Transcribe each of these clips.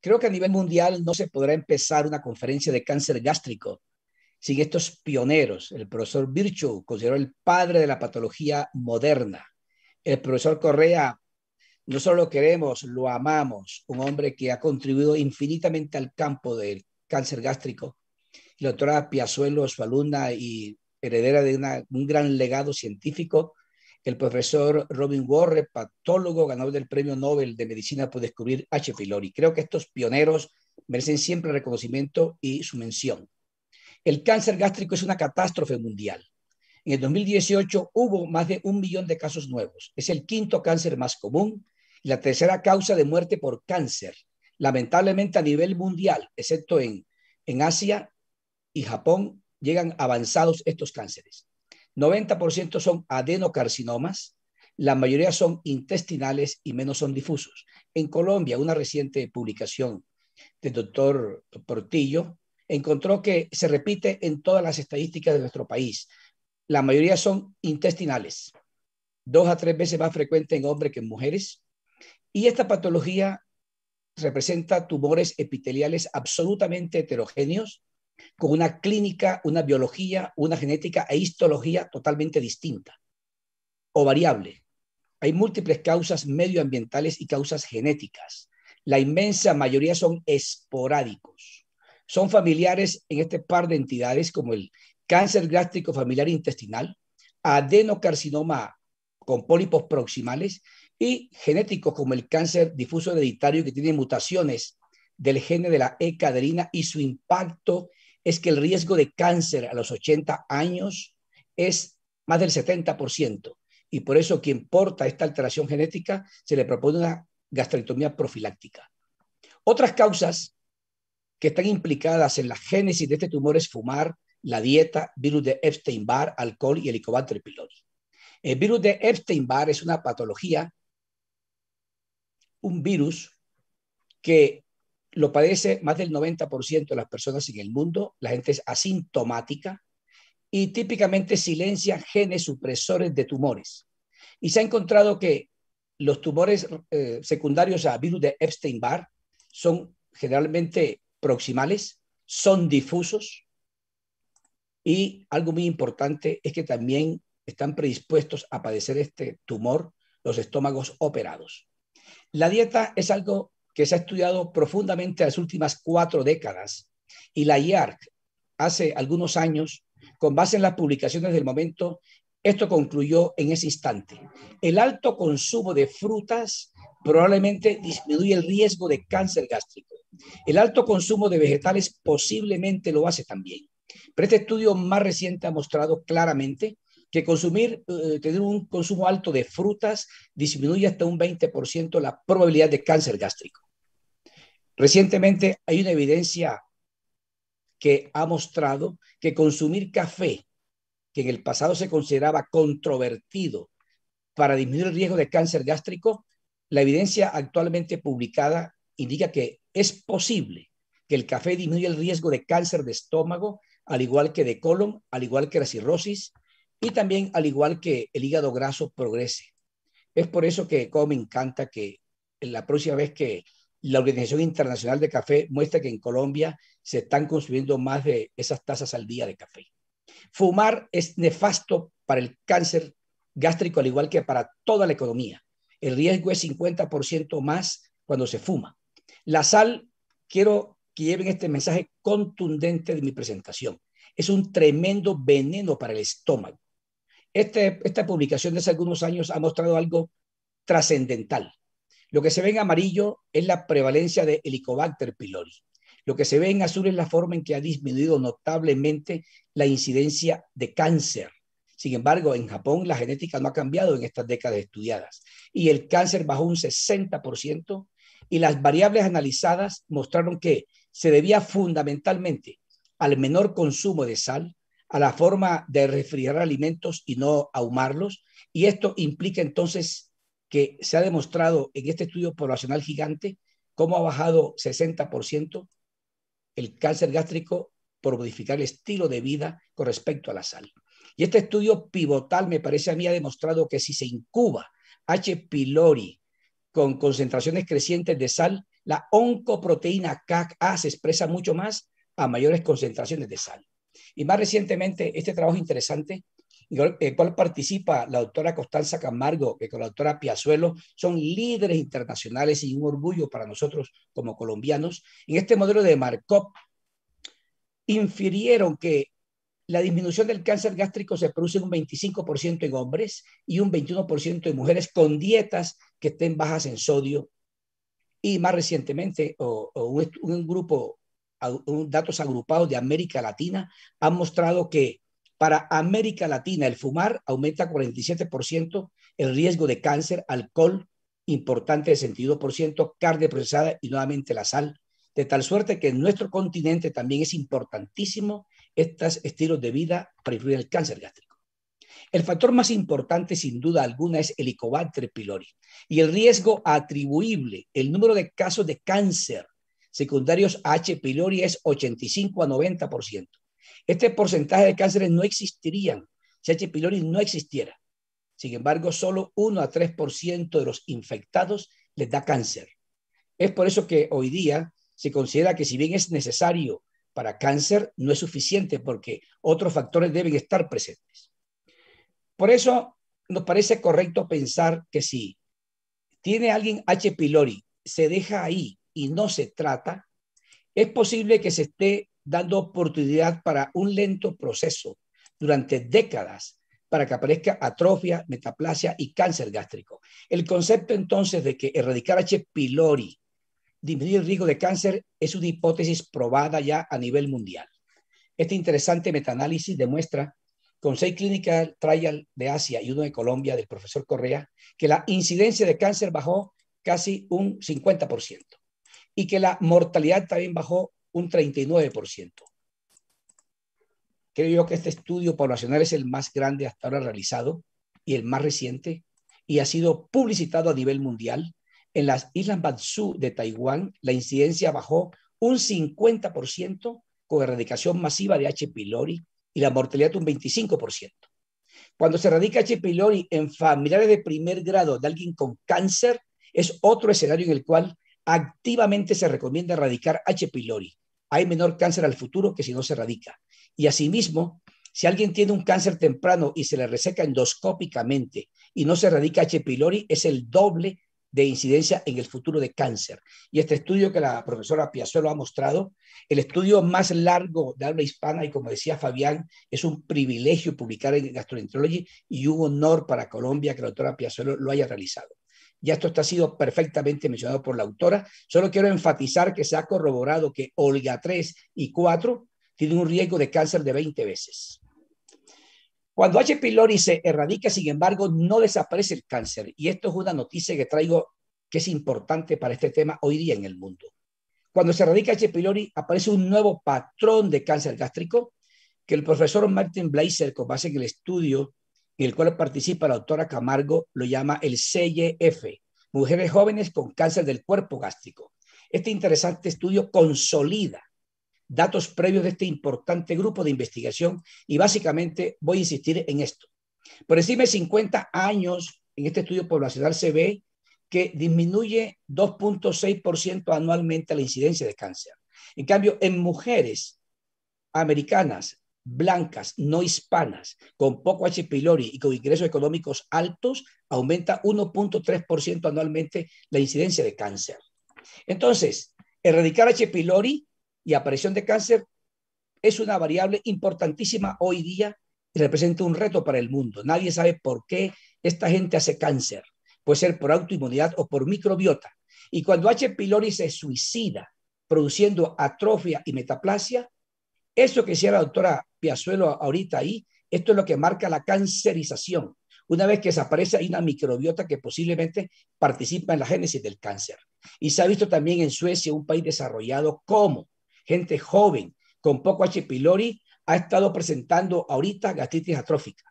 Creo que a nivel mundial no se podrá empezar una conferencia de cáncer gástrico sin estos pioneros. El profesor Virchow, consideró el padre de la patología moderna. El profesor Correa, no solo lo queremos, lo amamos, un hombre que ha contribuido infinitamente al campo del cáncer gástrico. La doctora Piazuelo, su alumna y heredera de un gran legado científico, el profesor Robin Warren, patólogo, ganador del Premio Nobel de Medicina por descubrir H. pylori. Creo que estos pioneros merecen siempre reconocimiento y su mención. El cáncer gástrico es una catástrofe mundial. En el 2018 hubo más de un millón de casos nuevos. Es el quinto cáncer más común y la tercera causa de muerte por cáncer, lamentablemente a nivel mundial, excepto en, en Asia y Japón, llegan avanzados estos cánceres. 90% son adenocarcinomas, la mayoría son intestinales y menos son difusos. En Colombia, una reciente publicación del doctor Portillo encontró que se repite en todas las estadísticas de nuestro país. La mayoría son intestinales, dos a tres veces más frecuente en hombres que en mujeres. Y esta patología representa tumores epiteliales absolutamente heterogéneos, con una clínica, una biología, una genética e histología totalmente distinta o variable. Hay múltiples causas medioambientales y causas genéticas. La inmensa mayoría son esporádicos. Son familiares en este par de entidades como el cáncer gástrico familiar intestinal, adenocarcinoma con pólipos proximales y genéticos como el cáncer difuso hereditario que tiene mutaciones del gene de la E-caderina y su impacto es que el riesgo de cáncer a los 80 años es más del 70%. Y por eso quien porta esta alteración genética se le propone una gastrectomía profiláctica. Otras causas que están implicadas en la génesis de este tumor es fumar, la dieta, virus de Epstein-Barr, alcohol y helicobacter pylori. El virus de Epstein-Barr es una patología, un virus que lo padece más del 90% de las personas en el mundo, la gente es asintomática y típicamente silencia genes supresores de tumores. Y se ha encontrado que los tumores eh, secundarios a virus de Epstein-Barr son generalmente proximales, son difusos y algo muy importante es que también están predispuestos a padecer este tumor los estómagos operados. La dieta es algo que se ha estudiado profundamente las últimas cuatro décadas y la IARC hace algunos años, con base en las publicaciones del momento, esto concluyó en ese instante. El alto consumo de frutas probablemente disminuye el riesgo de cáncer gástrico. El alto consumo de vegetales posiblemente lo hace también. Pero este estudio más reciente ha mostrado claramente que consumir, eh, tener un consumo alto de frutas disminuye hasta un 20% la probabilidad de cáncer gástrico. Recientemente hay una evidencia que ha mostrado que consumir café, que en el pasado se consideraba controvertido para disminuir el riesgo de cáncer gástrico, la evidencia actualmente publicada indica que es posible que el café disminuya el riesgo de cáncer de estómago, al igual que de colon, al igual que la cirrosis, y también al igual que el hígado graso progrese. Es por eso que como me encanta que la próxima vez que la Organización Internacional de Café muestra que en Colombia se están construyendo más de esas tazas al día de café. Fumar es nefasto para el cáncer gástrico, al igual que para toda la economía. El riesgo es 50% más cuando se fuma. La sal, quiero que lleven este mensaje contundente de mi presentación. Es un tremendo veneno para el estómago esta publicación de hace algunos años ha mostrado algo trascendental. Lo que se ve en amarillo es la prevalencia de Helicobacter pylori. Lo que se ve en azul es la forma en que ha disminuido notablemente la incidencia de cáncer. Sin embargo, en Japón la genética no ha cambiado en estas décadas estudiadas y el cáncer bajó un 60% y las variables analizadas mostraron que se debía fundamentalmente al menor consumo de sal, a la forma de refrigerar alimentos y no ahumarlos. Y esto implica entonces que se ha demostrado en este estudio poblacional gigante cómo ha bajado 60% el cáncer gástrico por modificar el estilo de vida con respecto a la sal. Y este estudio pivotal, me parece a mí, ha demostrado que si se incuba H. pylori con concentraciones crecientes de sal, la oncoproteína KAK-A se expresa mucho más a mayores concentraciones de sal. Y más recientemente, este trabajo interesante, en el cual participa la doctora Constanza Camargo, que con la doctora Piazuelo son líderes internacionales y un orgullo para nosotros como colombianos, en este modelo de Markov, infirieron que la disminución del cáncer gástrico se produce en un 25% en hombres y un 21% en mujeres con dietas que estén bajas en sodio. Y más recientemente, o, un, grupo datos agrupados de América Latina han mostrado que para América Latina el fumar aumenta 47% el riesgo de cáncer, alcohol, importante de 62%, carne procesada y nuevamente la sal, de tal suerte que en nuestro continente también es importantísimo estos estilos de vida para influir en el cáncer gástrico. El factor más importante, sin duda alguna, es el Helicobacter pylori y el riesgo atribuible, el número de casos de cáncer secundarios H. pylori es 85 a 90%. Este porcentaje de cánceres no existirían si H. pylori no existiera. Sin embargo, solo 1 a 3% de los infectados les da cáncer. Es por eso que hoy día se considera que si bien es necesario para cáncer, no es suficiente porque otros factores deben estar presentes. Por eso nos parece correcto pensar que si tiene alguien H. pylori, se deja ahí y no se trata, es posible que se esté dando oportunidad para un lento proceso durante décadas para que aparezca atrofia, metaplasia y cáncer gástrico. El concepto entonces de que erradicar H. pylori disminuir el riesgo de cáncer es una hipótesis probada ya a nivel mundial. Este interesante metaanálisis demuestra con seis clínicas trial de Asia y uno de Colombia del profesor Correa que la incidencia de cáncer bajó casi un 50% y que la mortalidad también bajó un 39%. Creo yo que este estudio poblacional es el más grande hasta ahora realizado y el más reciente y ha sido publicitado a nivel mundial. En las Islas Bansu de Taiwán, la incidencia bajó un 50% con erradicación masiva de H. pylori y la mortalidad un 25%. Cuando se erradica H. pylori en familiares de primer grado de alguien con cáncer, es otro escenario en el cual activamente se recomienda erradicar H. pylori. Hay menor cáncer al futuro que si no se erradica. Y asimismo, si alguien tiene un cáncer temprano y se le reseca endoscópicamente y no se erradica H. pylori, es el doble de incidencia en el futuro de cáncer. Y este estudio que la profesora Piazuelo ha mostrado, el estudio más largo de habla hispana, y como decía Fabián, es un privilegio publicar en Gastroenterology y un honor para Colombia que la doctora Piazuelo lo haya realizado. Ya esto está sido perfectamente mencionado por la autora. Solo quiero enfatizar que se ha corroborado que Olga 3 y 4 tienen un riesgo de cáncer de 20 veces. Cuando H. pylori se erradica, sin embargo, no desaparece el cáncer. Y esto es una noticia que traigo que es importante para este tema hoy día en el mundo. Cuando se erradica H. pylori, aparece un nuevo patrón de cáncer gástrico que el profesor Martin Blazer, con base en el estudio en el cual participa la doctora Camargo, lo llama el CYF, Mujeres Jóvenes con Cáncer del Cuerpo Gástrico. Este interesante estudio consolida datos previos de este importante grupo de investigación y básicamente voy a insistir en esto. Por encima de 50 años, en este estudio poblacional se ve que disminuye 2.6% anualmente la incidencia de cáncer. En cambio, en mujeres americanas blancas no hispanas con poco H. pylori y con ingresos económicos altos, aumenta 1.3% anualmente la incidencia de cáncer. Entonces, erradicar H. pylori y aparición de cáncer es una variable importantísima hoy día y representa un reto para el mundo. Nadie sabe por qué esta gente hace cáncer. Puede ser por autoinmunidad o por microbiota. Y cuando H. pylori se suicida produciendo atrofia y metaplasia, eso que decía la doctora Piazuelo ahorita ahí, esto es lo que marca la cancerización. Una vez que desaparece, hay una microbiota que posiblemente participa en la génesis del cáncer. Y se ha visto también en Suecia, un país desarrollado, cómo gente joven con poco H. pylori ha estado presentando ahorita gastritis atrófica.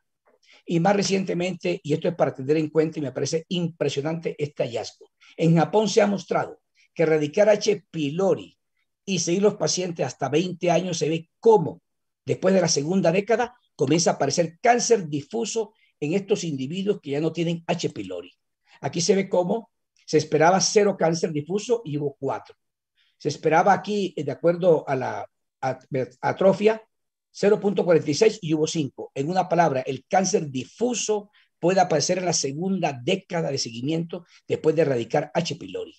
Y más recientemente, y esto es para tener en cuenta y me parece impresionante este hallazgo, en Japón se ha mostrado que erradicar H. pylori y seguir los pacientes hasta 20 años se ve cómo Después de la segunda década comienza a aparecer cáncer difuso en estos individuos que ya no tienen H. pylori. Aquí se ve cómo se esperaba cero cáncer difuso y hubo cuatro. Se esperaba aquí, eh, de acuerdo a la atrofia, 0.46 y hubo cinco. En una palabra, el cáncer difuso puede aparecer en la segunda década de seguimiento después de erradicar H. pylori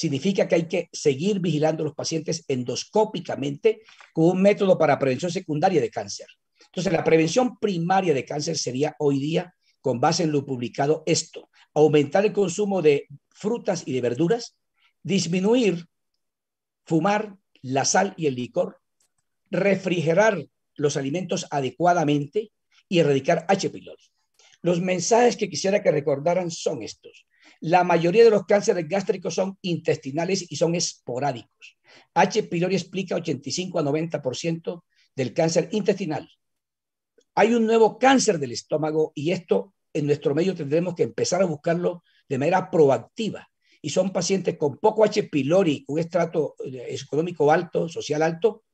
significa que hay que seguir vigilando a los pacientes endoscópicamente con un método para prevención secundaria de cáncer. Entonces, la prevención primaria de cáncer sería hoy día, con base en lo publicado, esto, aumentar el consumo de frutas y de verduras, disminuir fumar la sal y el licor, refrigerar los alimentos adecuadamente y erradicar H. pylori. Los mensajes que quisiera que recordaran son estos. La mayoría de los cánceres gástricos son intestinales y son esporádicos. H. pylori explica 85 a 90% del cáncer intestinal. Hay un nuevo cáncer del estómago y esto en nuestro medio tendremos que empezar a buscarlo de manera proactiva. Y son pacientes con poco H. pylori, un estrato eh, económico alto, social alto,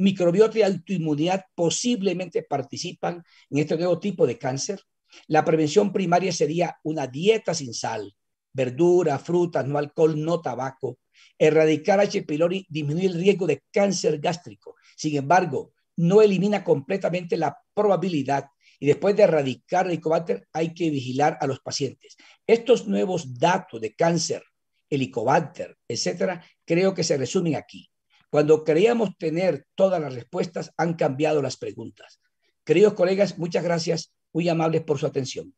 microbiota y autoinmunidad posiblemente participan en este nuevo tipo de cáncer la prevención primaria sería una dieta sin sal, verdura frutas, no alcohol, no tabaco, erradicar H. pylori disminuye el riesgo de cáncer gástrico. Sin embargo, no elimina completamente la probabilidad y después de erradicar Helicobacter hay que vigilar a los pacientes. Estos nuevos datos de cáncer, Helicobacter, etcétera, creo que se resumen aquí. Cuando creíamos tener todas las respuestas, han cambiado las preguntas. Queridos colegas, muchas gracias muy amables por su atención.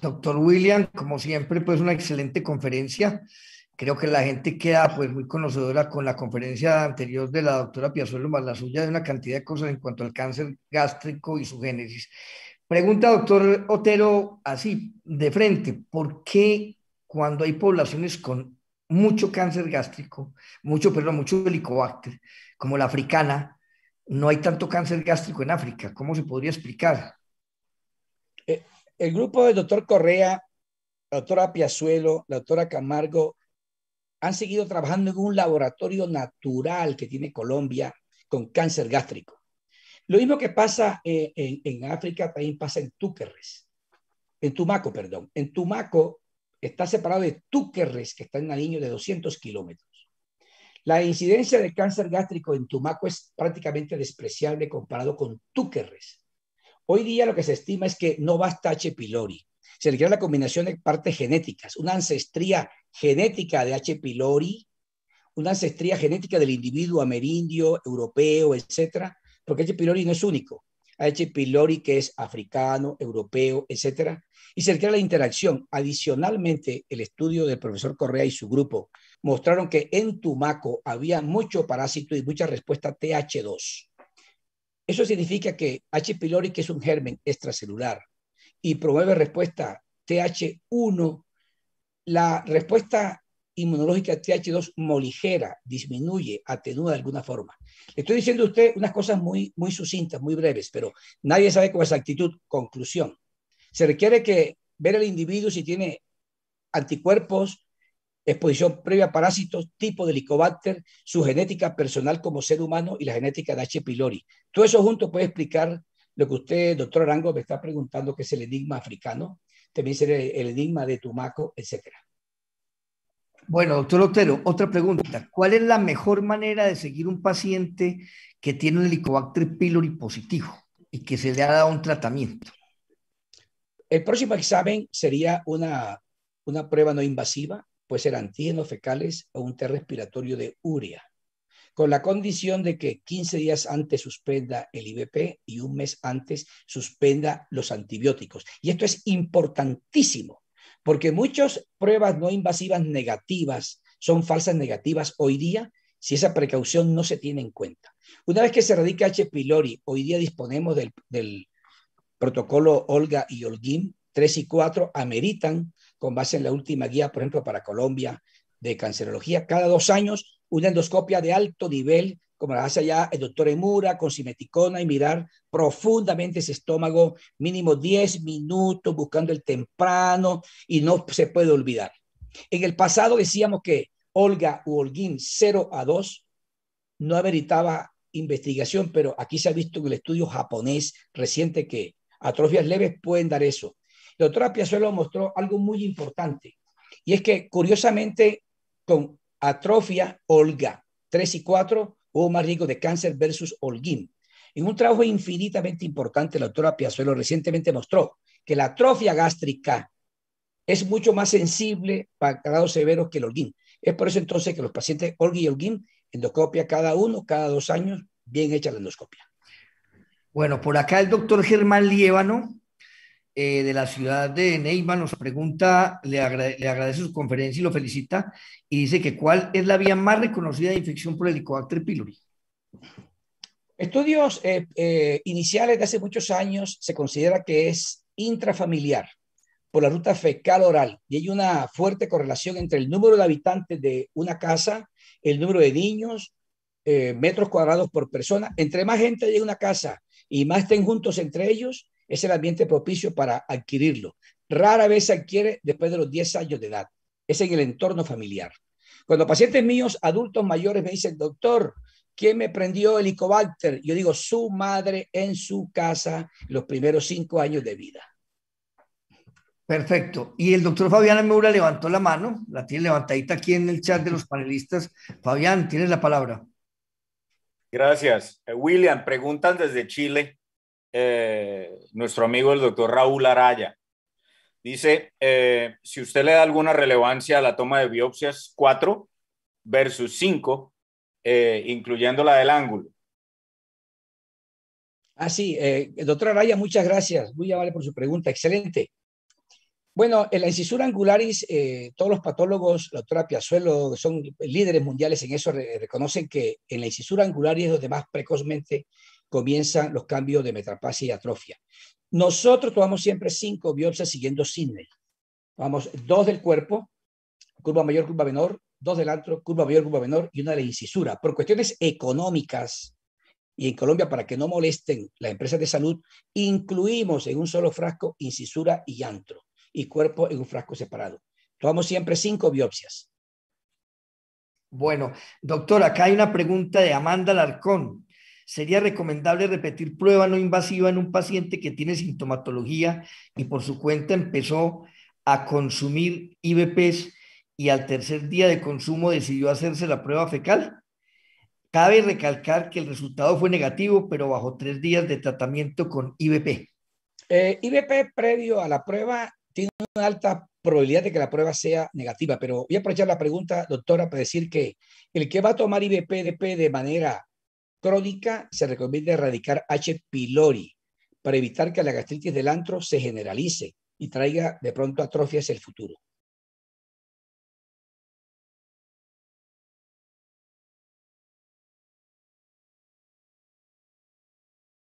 Doctor William, como siempre, pues una excelente conferencia. Creo que la gente queda pues muy conocedora con la conferencia anterior de la doctora Piazuelo, más la suya, de una cantidad de cosas en cuanto al cáncer gástrico y su génesis. Pregunta, doctor Otero, así de frente, ¿por qué cuando hay poblaciones con mucho cáncer gástrico, mucho, perdón, mucho helicobacter, como la africana, no hay tanto cáncer gástrico en África? ¿Cómo se podría explicar? Eh, el grupo del doctor Correa, la doctora Piazuelo, la doctora Camargo, han seguido trabajando en un laboratorio natural que tiene Colombia con cáncer gástrico. Lo mismo que pasa eh, en, África también pasa en Túquerres, en Tumaco, perdón. En Tumaco está separado de Túquerres, que está en Nariño de 200 kilómetros. La incidencia de cáncer gástrico en Tumaco es prácticamente despreciable comparado con Túquerres. Hoy día lo que se estima es que no basta H. pylori. Se requiere la combinación de partes genéticas, una ancestría genética de H. pylori, una ancestría genética del individuo amerindio, europeo, etcétera, porque H. pylori no es único. H. pylori que es africano, europeo, etcétera, y se requiere la interacción. Adicionalmente, el estudio del profesor Correa y su grupo mostraron que en Tumaco había mucho parásito y mucha respuesta TH2. Eso significa que H. pylori, que es un germen extracelular y promueve respuesta TH1, la respuesta inmunológica TH2 moligera, disminuye, atenúa de alguna forma. Le estoy diciendo a usted unas cosas muy, muy sucintas, muy breves, pero nadie sabe con exactitud. Conclusión. Se requiere que ver al individuo si tiene anticuerpos, exposición previa a parásitos, tipo de helicobacter, su genética personal como ser humano y la genética de H. pylori. Todo eso junto puede explicar lo que usted, doctor Arango, me está preguntando, que es el enigma africano, también será el enigma de Tumaco, etc. Bueno, doctor Otero, otra pregunta. ¿Cuál es la mejor manera de seguir un paciente que tiene un helicobacter pylori positivo y que se le ha dado un tratamiento? El próximo examen sería una, una prueba no invasiva pues ser antígeno fecales o un test respiratorio de urea, con la condición de que 15 días antes suspenda el IBP y un mes antes suspenda los antibióticos. Y esto es importantísimo, porque muchas pruebas no invasivas negativas son falsas negativas hoy día si esa precaución no se tiene en cuenta. Una vez que se radica H. pylori, hoy día disponemos del, protocolo Olga y Olguín 3 y 4, ameritan con base en la última guía, por ejemplo, para Colombia de cancerología, cada dos años una endoscopia de alto nivel, como la hace ya el doctor Emura, con simeticona y mirar profundamente ese estómago, mínimo 10 minutos, buscando el temprano y no se puede olvidar. En el pasado decíamos que Olga u Holguín 0 a 2 no ameritaba investigación, pero aquí se ha visto en el estudio japonés reciente que atrofias leves pueden dar eso. La doctora Piazuelo mostró algo muy importante, y es que curiosamente con atrofia Olga 3 y 4 hubo más riesgo de cáncer versus Holguín. En un trabajo infinitamente importante, la doctora Piazuelo recientemente mostró que la atrofia gástrica es mucho más sensible para grados severos que el Holguín. Es por eso entonces que los pacientes Holguín y Holguín, endoscopia cada uno, cada dos años, bien hecha la endoscopia. Bueno, por acá el doctor Germán Lievano, eh, de la ciudad de Neiva nos pregunta, le, agradece su conferencia y lo felicita, y dice que cuál es la vía más reconocida de infección por Helicobacter pylori. Estudios eh, eh, iniciales de hace muchos años se considera que es intrafamiliar por la ruta fecal-oral y hay una fuerte correlación entre el número de habitantes de una casa, el número de niños, metros cuadrados por persona. Entre más gente hay en una casa y más estén juntos entre ellos, es el ambiente propicio para adquirirlo. Rara vez se adquiere después de los 10 años de edad. Es en el entorno familiar. Cuando pacientes míos, adultos mayores, me dicen, doctor, ¿quién me prendió el Icobacter? Yo digo, su madre en su casa los primeros cinco años de vida. Perfecto. Y el doctor Fabián Meura levantó la mano, la tiene levantadita aquí en el chat de los panelistas. Fabián, tienes la palabra. Gracias. Eh, William, preguntan desde Chile. Eh, nuestro amigo el doctor Raúl Araya. Dice, eh, si usted le da alguna relevancia a la toma de biopsias 4 versus 5, eh, incluyendo la del ángulo. Ah, sí, doctor Araya, muchas gracias. Muy vale por su pregunta, excelente. Bueno, en la incisura angularis, todos los patólogos, la doctora Piazuelo, son líderes mundiales en eso, reconocen que en la incisura angularis es donde más precozmente comienzan los cambios de metaplasia y atrofia. Nosotros tomamos siempre cinco biopsias siguiendo Sidney. Vamos, dos del cuerpo, curva mayor, curva menor, dos del antro, curva mayor, curva menor y una de la incisura. Por cuestiones económicas y en Colombia para que no molesten las empresas de salud, incluimos en un solo frasco incisura y antro y cuerpo en un frasco separado. Tomamos siempre cinco biopsias. Bueno, doctor, acá hay una pregunta de Amanda Larcón sería recomendable repetir prueba no invasiva en un paciente que tiene sintomatología y por su cuenta empezó a consumir IBPs y al tercer día de consumo decidió hacerse la prueba fecal. Cabe recalcar que el resultado fue negativo, pero bajo tres días de tratamiento con IBP. Eh, IBP previo a la prueba tiene una alta probabilidad de que la prueba sea negativa, pero voy a aprovechar la pregunta, doctora, para decir que el que va a tomar IBP de manera crónica, se recomienda erradicar H. pylori para evitar que la gastritis del antro se generalice y traiga de pronto atrofias el futuro.